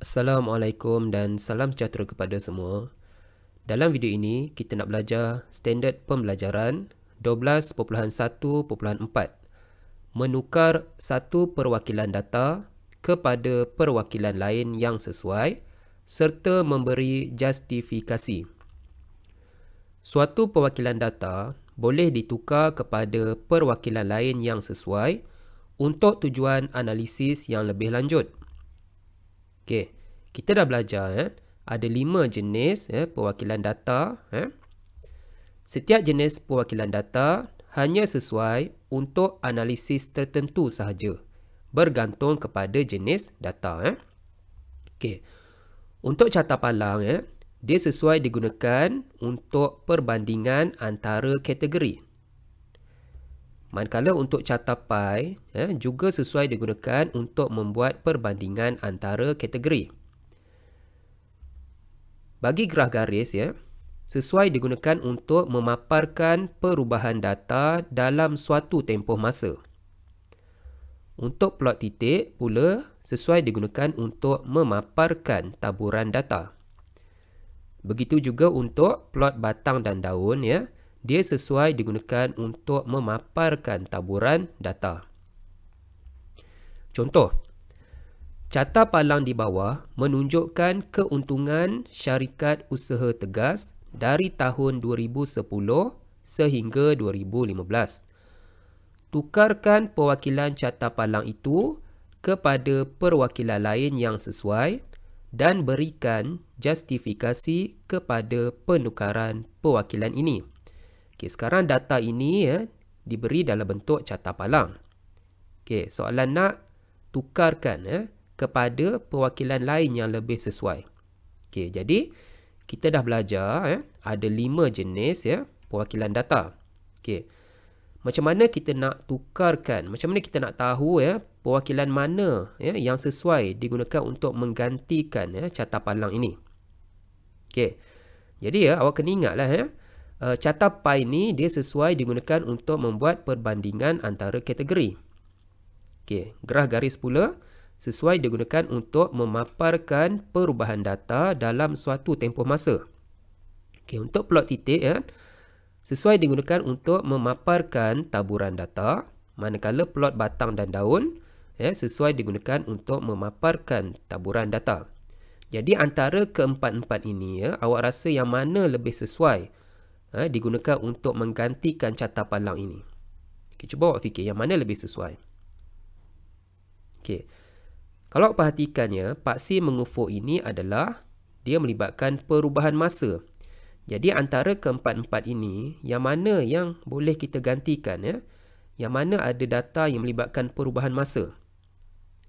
Assalamualaikum dan salam sejahtera kepada semua. Dalam video ini, kita nak belajar standard pembelajaran 12.1.4 menukar satu perwakilan data kepada perwakilan lain yang sesuai serta memberi justifikasi. Suatu perwakilan data boleh ditukar kepada perwakilan lain yang sesuai untuk tujuan analisis yang lebih lanjut. Okey, kita dah belajar kan? ada lima jenis eh, perwakilan data. Eh? Setiap jenis perwakilan data hanya sesuai untuk analisis tertentu sahaja bergantung kepada jenis data. Eh? Okey, untuk carta palang, eh, dia sesuai digunakan untuk perbandingan antara kategori. Manakala untuk carta pi eh, juga sesuai digunakan untuk membuat perbandingan antara kategori. Bagi graf garis ya, sesuai digunakan untuk memaparkan perubahan data dalam suatu tempoh masa. Untuk plot titik pula sesuai digunakan untuk memaparkan taburan data. Begitu juga untuk plot batang dan daun ya dia sesuai digunakan untuk memaparkan taburan data. Contoh, carta palang di bawah menunjukkan keuntungan syarikat usaha tegas dari tahun 2010 sehingga 2015. Tukarkan perwakilan carta palang itu kepada perwakilan lain yang sesuai dan berikan justifikasi kepada penukaran perwakilan ini. Okey, sekarang data ini ya diberi dalam bentuk carta palang. Okey, soalan nak tukarkan ya kepada perwakilan lain yang lebih sesuai. Okey, jadi kita dah belajar ya ada lima jenis ya perwakilan data. Okey. Macam mana kita nak tukarkan? Macam mana kita nak tahu ya perwakilan mana ya yang sesuai digunakan untuk menggantikan ya carta palang ini. Okey. Jadi ya awak kena ingatlah ya uh, eh, carta pie ni dia sesuai digunakan untuk membuat perbandingan antara kategori. Okey, graf garis pula sesuai digunakan untuk memaparkan perubahan data dalam suatu tempoh masa. Okey, untuk plot titik ya. Sesuai digunakan untuk memaparkan taburan data, manakala plot batang dan daun ya sesuai digunakan untuk memaparkan taburan data. Jadi antara keempat-empat ini ya, awak rasa yang mana lebih sesuai? eh, digunakan untuk menggantikan carta palang ini. Okay, cuba awak fikir yang mana lebih sesuai. Okey. Kalau perhatikannya, paksi mengufur ini adalah dia melibatkan perubahan masa. Jadi antara keempat-empat ini, yang mana yang boleh kita gantikan ya? Yang mana ada data yang melibatkan perubahan masa?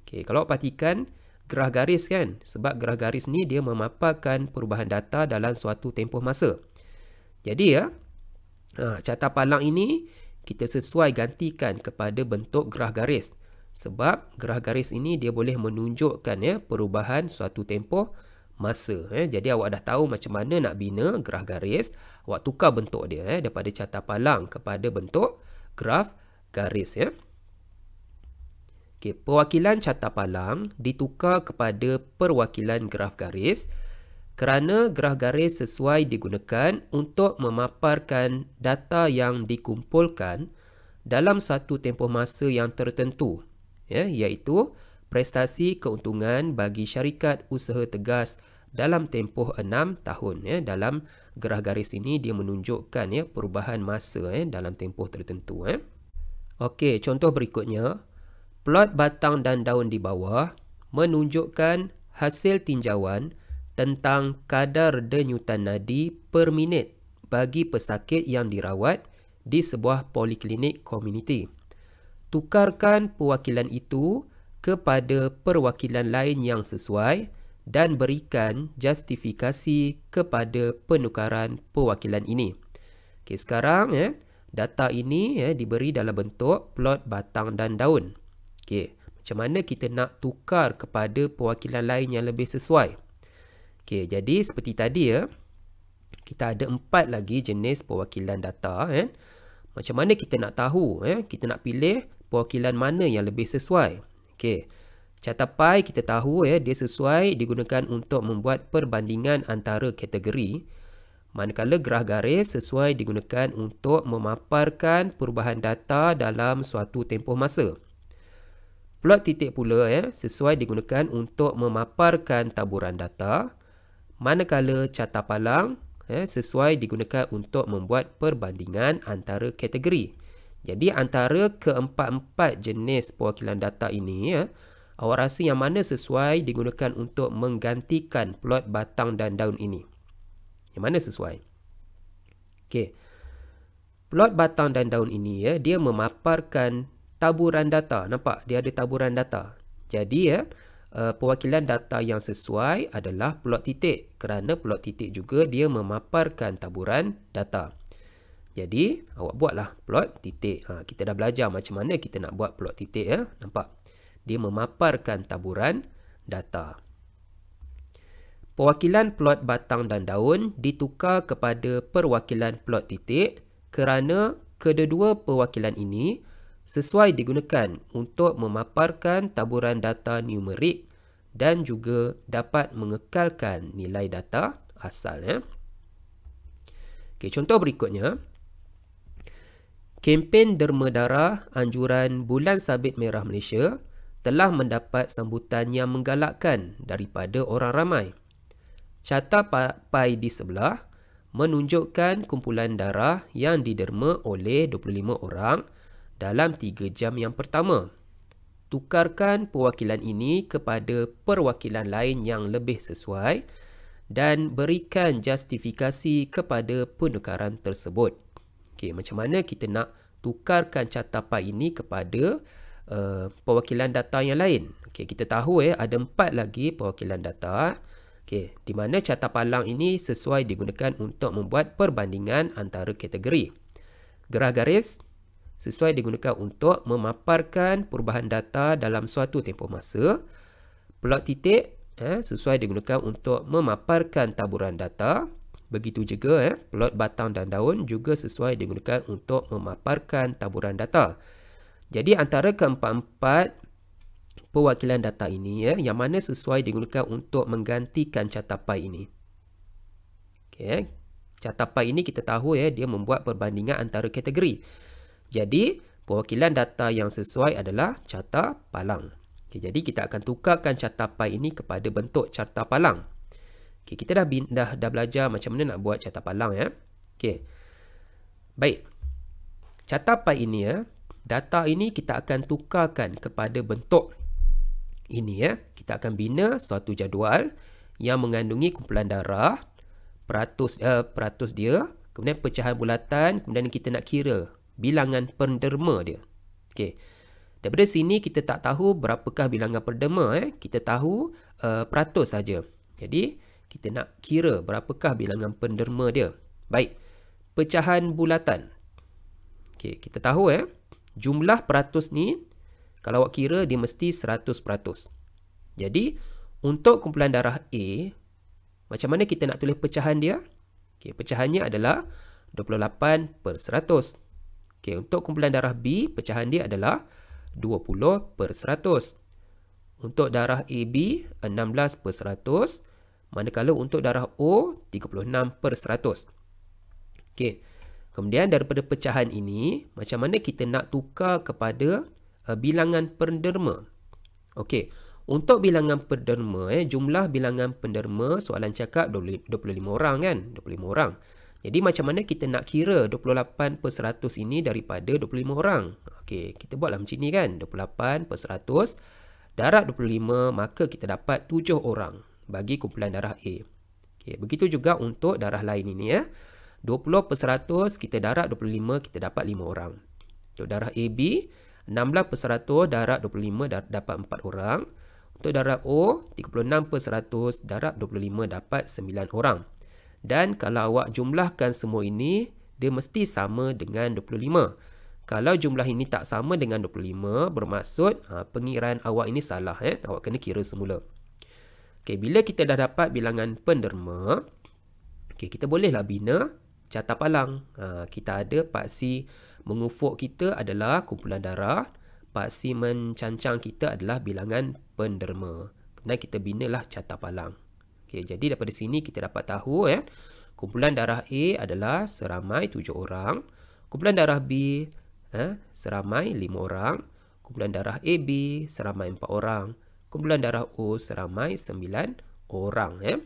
Okey, kalau perhatikan gerah garis kan? Sebab gerah garis ni dia memaparkan perubahan data dalam suatu tempoh masa. Jadi ya, ha, carta palang ini kita sesuai gantikan kepada bentuk gerah garis. Sebab gerah garis ini dia boleh menunjukkan ya perubahan suatu tempoh masa. Eh. Jadi awak dah tahu macam mana nak bina gerah garis. Awak tukar bentuk dia eh, daripada carta palang kepada bentuk graf garis. Ya. Okay, perwakilan carta palang ditukar kepada perwakilan graf garis kerana gerah garis sesuai digunakan untuk memaparkan data yang dikumpulkan dalam satu tempoh masa yang tertentu ya, iaitu prestasi keuntungan bagi syarikat usaha tegas dalam tempoh 6 tahun ya dalam gerah garis ini dia menunjukkan ya perubahan masa ya dalam tempoh tertentu ya okey contoh berikutnya plot batang dan daun di bawah menunjukkan hasil tinjauan tentang kadar denyutan nadi per minit bagi pesakit yang dirawat di sebuah poliklinik komuniti. Tukarkan perwakilan itu kepada perwakilan lain yang sesuai dan berikan justifikasi kepada penukaran perwakilan ini. Okey, sekarang ya, data ini ya diberi dalam bentuk plot batang dan daun. Okey, macam mana kita nak tukar kepada perwakilan lain yang lebih sesuai? Okey, jadi seperti tadi ya, kita ada empat lagi jenis perwakilan data. Eh. Macam mana kita nak tahu, eh, kita nak pilih perwakilan mana yang lebih sesuai. Okey, carta kita tahu ya, eh, dia sesuai digunakan untuk membuat perbandingan antara kategori. Manakala gerah garis sesuai digunakan untuk memaparkan perubahan data dalam suatu tempoh masa. Plot titik pula ya, eh, sesuai digunakan untuk memaparkan taburan data manakala carta palang eh, sesuai digunakan untuk membuat perbandingan antara kategori. Jadi antara keempat-empat jenis perwakilan data ini, ya, awak rasa yang mana sesuai digunakan untuk menggantikan plot batang dan daun ini? Yang mana sesuai? Okey. Plot batang dan daun ini ya, dia memaparkan taburan data. Nampak? Dia ada taburan data. Jadi ya, uh, perwakilan data yang sesuai adalah plot titik kerana plot titik juga dia memaparkan taburan data. Jadi, awak buatlah plot titik. Ha, kita dah belajar macam mana kita nak buat plot titik. ya. Nampak? Dia memaparkan taburan data. Perwakilan plot batang dan daun ditukar kepada perwakilan plot titik kerana kedua-dua perwakilan ini sesuai digunakan untuk memaparkan taburan data numerik dan juga dapat mengekalkan nilai data asal. Eh. Ya. Okay, contoh berikutnya, kempen derma darah anjuran Bulan Sabit Merah Malaysia telah mendapat sambutan yang menggalakkan daripada orang ramai. Carta pai di sebelah menunjukkan kumpulan darah yang diderma oleh 25 orang yang dalam 3 jam yang pertama. Tukarkan perwakilan ini kepada perwakilan lain yang lebih sesuai dan berikan justifikasi kepada penukaran tersebut. Okey, macam mana kita nak tukarkan carta ini kepada uh, perwakilan data yang lain? Okey, kita tahu eh ada empat lagi perwakilan data. Okey, di mana carta lang ini sesuai digunakan untuk membuat perbandingan antara kategori. Gerah garis sesuai digunakan untuk memaparkan perubahan data dalam suatu tempoh masa. Plot titik eh, sesuai digunakan untuk memaparkan taburan data. Begitu juga eh, plot batang dan daun juga sesuai digunakan untuk memaparkan taburan data. Jadi antara keempat-empat perwakilan data ini eh, yang mana sesuai digunakan untuk menggantikan carta pai ini. Okay. Carta pai ini kita tahu ya eh, dia membuat perbandingan antara kategori. Jadi, perwakilan data yang sesuai adalah carta palang. Okay, jadi, kita akan tukarkan carta pi ini kepada bentuk carta palang. Okay, kita dah, dah dah belajar macam mana nak buat carta palang. ya. Okay. Baik. Carta pi ini, ya, data ini kita akan tukarkan kepada bentuk ini. ya. Kita akan bina suatu jadual yang mengandungi kumpulan darah, peratus, eh, peratus dia, kemudian pecahan bulatan, kemudian kita nak kira bilangan penderma dia. Okey. Daripada sini kita tak tahu berapakah bilangan penderma eh. Kita tahu uh, peratus saja. Jadi kita nak kira berapakah bilangan penderma dia. Baik. Pecahan bulatan. Okey, kita tahu eh jumlah peratus ni kalau awak kira dia mesti 100%. Jadi untuk kumpulan darah A macam mana kita nak tulis pecahan dia? Okey, pecahannya adalah 28 per 100. Okay, untuk kumpulan darah B, pecahan dia adalah 20 per 100. Untuk darah AB, 16 per 100. Manakala untuk darah O, 36 per 100. Okay, kemudian daripada pecahan ini, macam mana kita nak tukar kepada uh, bilangan penderma? Okey, untuk bilangan penderma, eh, jumlah bilangan penderma soalan cakap 25 orang kan? 25 orang. 25 orang. Jadi macam mana kita nak kira 28 per 100 ini daripada 25 orang? Okey, kita buatlah macam ni kan. 28 per 100 darab 25 maka kita dapat 7 orang bagi kumpulan darah A. Okey, begitu juga untuk darah lain ini ya. 20 per 100 kita darab 25 kita dapat 5 orang. Untuk darah AB 16 per 100 darab 25 dapat 4 orang. Untuk darah O 36 per 100 darab 25 dapat 9 orang. Dan kalau awak jumlahkan semua ini, dia mesti sama dengan 25. Kalau jumlah ini tak sama dengan 25, bermaksud ha, pengiraan awak ini salah. Eh? Awak kena kira semula. Okay, bila kita dah dapat bilangan penderma, okay, kita bolehlah bina catat palang. Ha, kita ada paksi mengufuk kita adalah kumpulan darah. Paksi mencancang kita adalah bilangan penderma. Kena kita binalah catat palang. Okey, jadi daripada sini kita dapat tahu ya, eh, kumpulan darah A adalah seramai tujuh orang, kumpulan darah B eh, seramai lima orang, kumpulan darah AB seramai empat orang, kumpulan darah O seramai sembilan orang ya. Eh.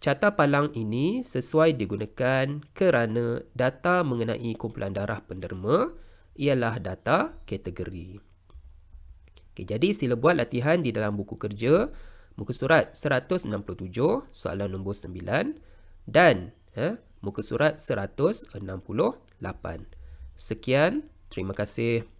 Carta palang ini sesuai digunakan kerana data mengenai kumpulan darah penderma ialah data kategori. Okay, jadi sila buat latihan di dalam buku kerja muka surat 167 soalan nombor 9 dan eh, muka surat 168. Sekian, terima kasih.